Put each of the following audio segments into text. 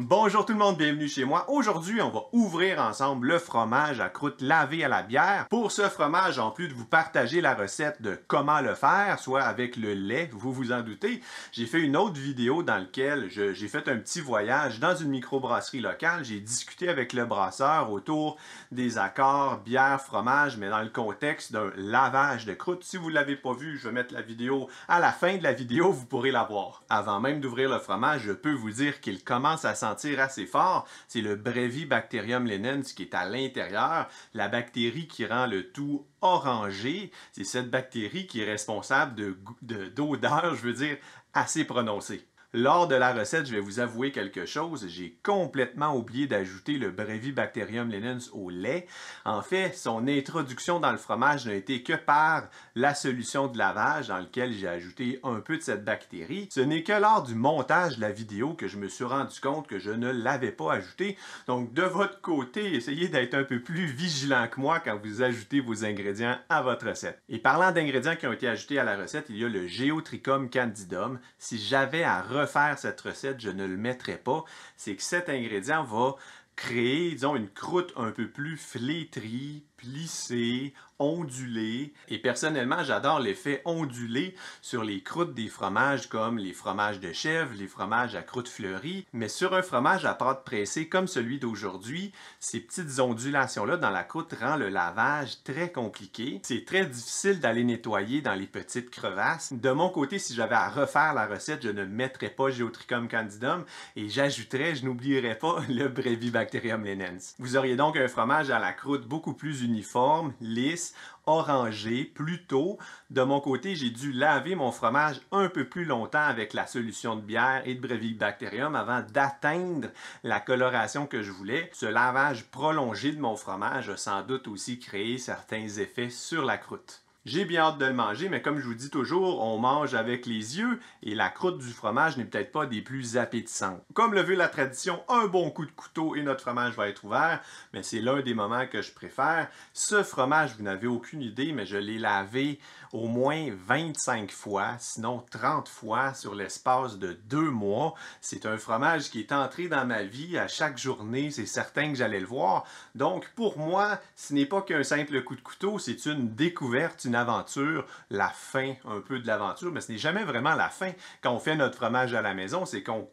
Bonjour tout le monde, bienvenue chez moi. Aujourd'hui, on va ouvrir ensemble le fromage à croûte lavée à la bière. Pour ce fromage, en plus de vous partager la recette de comment le faire, soit avec le lait, vous vous en doutez, j'ai fait une autre vidéo dans laquelle j'ai fait un petit voyage dans une microbrasserie locale. J'ai discuté avec le brasseur autour des accords bière, fromage, mais dans le contexte d'un lavage de croûte. Si vous ne l'avez pas vu, je vais mettre la vidéo à la fin de la vidéo, vous pourrez la voir. Avant même d'ouvrir le fromage, je peux vous dire qu'il commence à s'en assez fort, c'est le Brevibacterium lenens qui est à l'intérieur, la bactérie qui rend le tout orangé. C'est cette bactérie qui est responsable d'odeurs, de, je veux dire, assez prononcées. Lors de la recette, je vais vous avouer quelque chose, j'ai complètement oublié d'ajouter le Bacterium lenens au lait. En fait, son introduction dans le fromage n'a été que par la solution de lavage dans laquelle j'ai ajouté un peu de cette bactérie. Ce n'est que lors du montage de la vidéo que je me suis rendu compte que je ne l'avais pas ajouté. Donc de votre côté, essayez d'être un peu plus vigilant que moi quand vous ajoutez vos ingrédients à votre recette. Et parlant d'ingrédients qui ont été ajoutés à la recette, il y a le Geotrichum candidum. Si j'avais à refaire cette recette, je ne le mettrai pas, c'est que cet ingrédient va créer, disons, une croûte un peu plus flétrie, plissé, ondulé. Et personnellement, j'adore l'effet ondulé sur les croûtes des fromages comme les fromages de chèvre, les fromages à croûte fleurie. Mais sur un fromage à pâte pressée comme celui d'aujourd'hui, ces petites ondulations-là dans la croûte rend le lavage très compliqué. C'est très difficile d'aller nettoyer dans les petites crevasses. De mon côté, si j'avais à refaire la recette, je ne mettrais pas Geotrichum candidum et j'ajouterais, je n'oublierais pas, le Brevibacterium lenens. Vous auriez donc un fromage à la croûte beaucoup plus uniforme, lisse, orangé, Plutôt. De mon côté, j'ai dû laver mon fromage un peu plus longtemps avec la solution de bière et de bactérium avant d'atteindre la coloration que je voulais. Ce lavage prolongé de mon fromage a sans doute aussi créé certains effets sur la croûte. J'ai bien hâte de le manger, mais comme je vous dis toujours, on mange avec les yeux et la croûte du fromage n'est peut-être pas des plus appétissantes. Comme le veut la tradition, un bon coup de couteau et notre fromage va être ouvert, mais c'est l'un des moments que je préfère. Ce fromage, vous n'avez aucune idée, mais je l'ai lavé au moins 25 fois, sinon 30 fois sur l'espace de deux mois. C'est un fromage qui est entré dans ma vie à chaque journée, c'est certain que j'allais le voir. Donc pour moi, ce n'est pas qu'un simple coup de couteau, c'est une découverte, une aventure, la fin un peu de l'aventure, mais ce n'est jamais vraiment la fin. Quand on fait notre fromage à la maison, c'est qu'on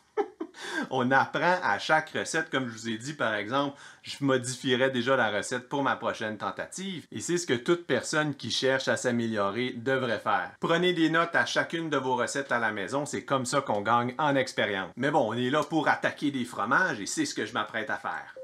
on apprend à chaque recette, comme je vous ai dit par exemple, je modifierai déjà la recette pour ma prochaine tentative. Et c'est ce que toute personne qui cherche à s'améliorer devrait faire. Prenez des notes à chacune de vos recettes à la maison, c'est comme ça qu'on gagne en expérience. Mais bon, on est là pour attaquer des fromages et c'est ce que je m'apprête à faire.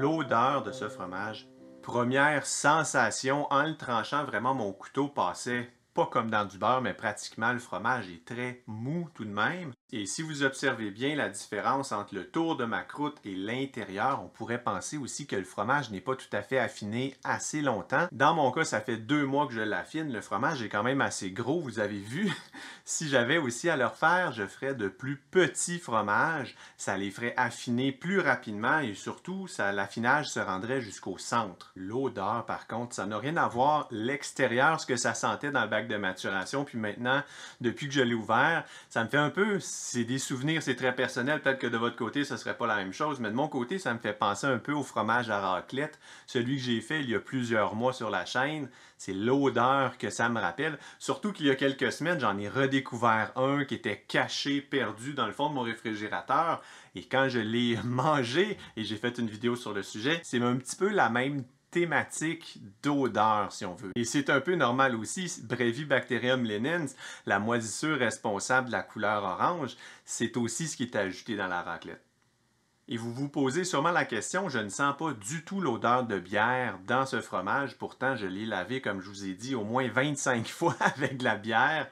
l'odeur de ce fromage. Première sensation, en le tranchant, vraiment mon couteau passait pas comme dans du beurre, mais pratiquement le fromage est très mou tout de même. Et si vous observez bien la différence entre le tour de ma croûte et l'intérieur, on pourrait penser aussi que le fromage n'est pas tout à fait affiné assez longtemps. Dans mon cas, ça fait deux mois que je l'affine. Le fromage est quand même assez gros, vous avez vu. si j'avais aussi à le refaire, je ferais de plus petits fromages. Ça les ferait affiner plus rapidement et surtout, l'affinage se rendrait jusqu'au centre. L'odeur, par contre, ça n'a rien à voir. L'extérieur, ce que ça sentait dans le bac de maturation, puis maintenant, depuis que je l'ai ouvert, ça me fait un peu c'est des souvenirs, c'est très personnel. Peut-être que de votre côté, ce ne serait pas la même chose, mais de mon côté, ça me fait penser un peu au fromage à raclette. Celui que j'ai fait il y a plusieurs mois sur la chaîne, c'est l'odeur que ça me rappelle. Surtout qu'il y a quelques semaines, j'en ai redécouvert un qui était caché, perdu dans le fond de mon réfrigérateur. Et quand je l'ai mangé, et j'ai fait une vidéo sur le sujet, c'est un petit peu la même thématique d'odeur, si on veut. Et c'est un peu normal aussi, Brevibacterium linens, la moisissure responsable de la couleur orange, c'est aussi ce qui est ajouté dans la raclette. Et vous vous posez sûrement la question, je ne sens pas du tout l'odeur de bière dans ce fromage, pourtant je l'ai lavé, comme je vous ai dit, au moins 25 fois avec de la bière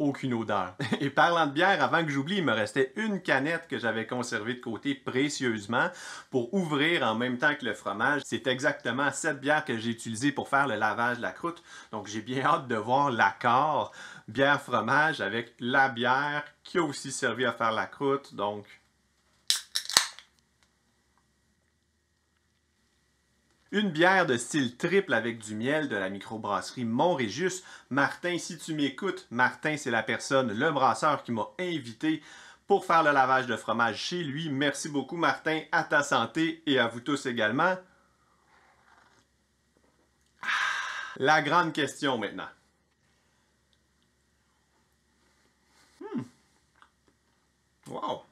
aucune odeur. Et parlant de bière, avant que j'oublie, il me restait une canette que j'avais conservée de côté précieusement pour ouvrir en même temps que le fromage. C'est exactement cette bière que j'ai utilisée pour faire le lavage de la croûte. Donc j'ai bien hâte de voir l'accord bière-fromage avec la bière qui a aussi servi à faire la croûte. Donc Une bière de style triple avec du miel de la microbrasserie Montrégius. Martin, si tu m'écoutes, Martin, c'est la personne, le brasseur qui m'a invité pour faire le lavage de fromage chez lui. Merci beaucoup, Martin. À ta santé et à vous tous également. Ah, la grande question maintenant. Hmm. Wow.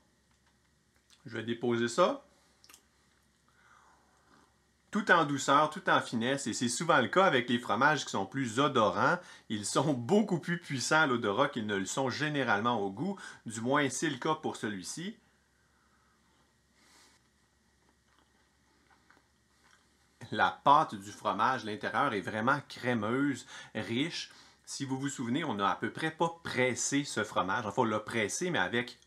Je vais déposer ça en douceur, tout en finesse, et c'est souvent le cas avec les fromages qui sont plus odorants. Ils sont beaucoup plus puissants à l'odorat qu'ils ne le sont généralement au goût, du moins c'est le cas pour celui-ci. La pâte du fromage, l'intérieur est vraiment crémeuse, riche. Si vous vous souvenez, on n'a à peu près pas pressé ce fromage. Enfin, on l'a pressé, mais avec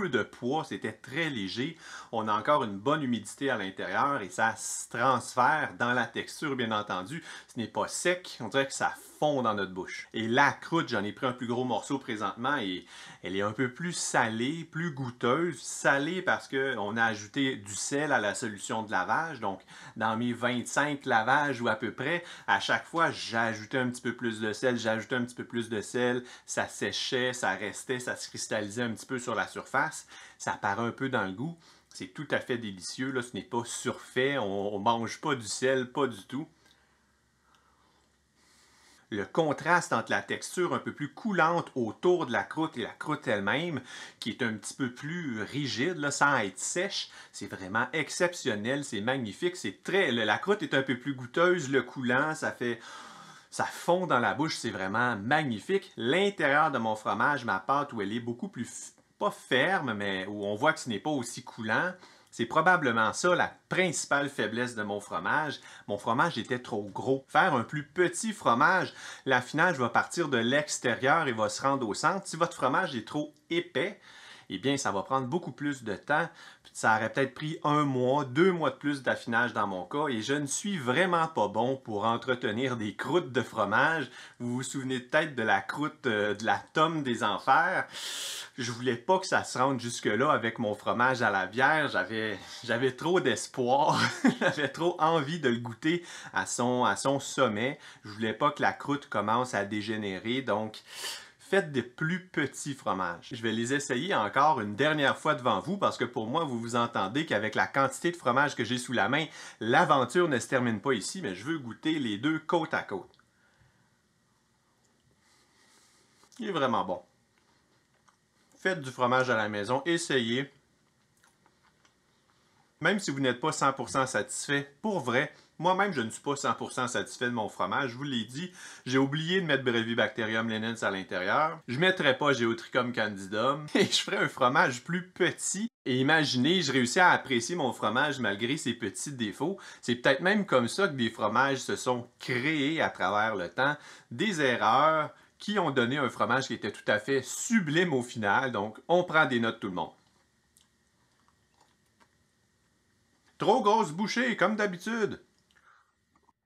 de poids, c'était très léger. On a encore une bonne humidité à l'intérieur et ça se transfère dans la texture, bien entendu. Ce n'est pas sec, on dirait que ça dans notre bouche. Et la croûte, j'en ai pris un plus gros morceau présentement et elle est un peu plus salée, plus goûteuse. Salée parce qu'on a ajouté du sel à la solution de lavage. Donc, dans mes 25 lavages ou à peu près, à chaque fois, j'ajoutais un petit peu plus de sel, j'ajoutais un petit peu plus de sel. Ça séchait, ça restait, ça se cristallisait un petit peu sur la surface. Ça part un peu dans le goût. C'est tout à fait délicieux, là, ce n'est pas surfait, on mange pas du sel, pas du tout le contraste entre la texture un peu plus coulante autour de la croûte et la croûte elle-même, qui est un petit peu plus rigide, là, sans être sèche. C'est vraiment exceptionnel, c'est magnifique, c'est très... La croûte est un peu plus goûteuse, le coulant, ça fait ça fond dans la bouche, c'est vraiment magnifique. L'intérieur de mon fromage, ma pâte, où elle est beaucoup plus, pas ferme, mais où on voit que ce n'est pas aussi coulant, c'est probablement ça la principale faiblesse de mon fromage. Mon fromage était trop gros. Faire un plus petit fromage, l'affinage va partir de l'extérieur et va se rendre au centre. Si votre fromage est trop épais, eh bien, ça va prendre beaucoup plus de temps. Ça aurait peut-être pris un mois, deux mois de plus d'affinage dans mon cas, et je ne suis vraiment pas bon pour entretenir des croûtes de fromage. Vous vous souvenez peut-être de la croûte euh, de la tome des enfers. Je voulais pas que ça se rende jusque-là avec mon fromage à la bière. J'avais, trop d'espoir. j'avais trop envie de le goûter à son, à son sommet. Je voulais pas que la croûte commence à dégénérer, donc faites des plus petits fromages. Je vais les essayer encore une dernière fois devant vous parce que pour moi, vous vous entendez qu'avec la quantité de fromage que j'ai sous la main, l'aventure ne se termine pas ici, mais je veux goûter les deux côte à côte. Il est vraiment bon. Faites du fromage à la maison, essayez. Même si vous n'êtes pas 100% satisfait, pour vrai, moi-même, je ne suis pas 100% satisfait de mon fromage, je vous l'ai dit. J'ai oublié de mettre Brevibacterium lenens à l'intérieur. Je ne mettrai pas Geotrichum candidum et je ferai un fromage plus petit. Et imaginez, je réussis à apprécier mon fromage malgré ses petits défauts. C'est peut-être même comme ça que des fromages se sont créés à travers le temps. Des erreurs qui ont donné un fromage qui était tout à fait sublime au final. Donc, on prend des notes tout le monde. Trop grosse bouchée, comme d'habitude.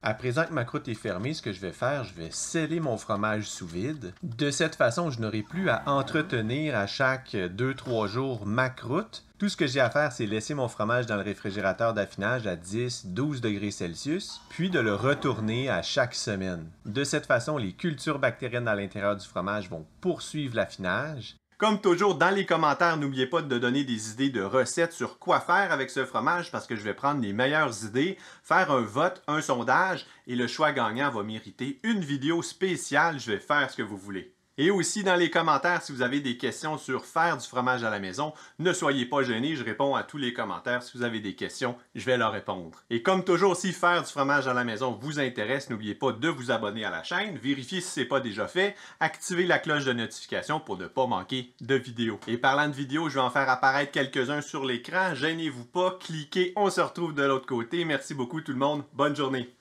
À présent que ma croûte est fermée, ce que je vais faire, je vais sceller mon fromage sous vide. De cette façon, je n'aurai plus à entretenir à chaque 2-3 jours ma croûte. Tout ce que j'ai à faire, c'est laisser mon fromage dans le réfrigérateur d'affinage à 10-12 degrés Celsius, puis de le retourner à chaque semaine. De cette façon, les cultures bactériennes à l'intérieur du fromage vont poursuivre l'affinage comme toujours, dans les commentaires, n'oubliez pas de donner des idées de recettes sur quoi faire avec ce fromage parce que je vais prendre les meilleures idées, faire un vote, un sondage et le choix gagnant va mériter une vidéo spéciale. Je vais faire ce que vous voulez. Et aussi dans les commentaires, si vous avez des questions sur faire du fromage à la maison, ne soyez pas gênés, je réponds à tous les commentaires. Si vous avez des questions, je vais leur répondre. Et comme toujours, si faire du fromage à la maison vous intéresse, n'oubliez pas de vous abonner à la chaîne, vérifiez si ce n'est pas déjà fait, activez la cloche de notification pour ne pas manquer de vidéos. Et parlant de vidéos, je vais en faire apparaître quelques-uns sur l'écran. Gênez-vous pas, cliquez, on se retrouve de l'autre côté. Merci beaucoup tout le monde, bonne journée.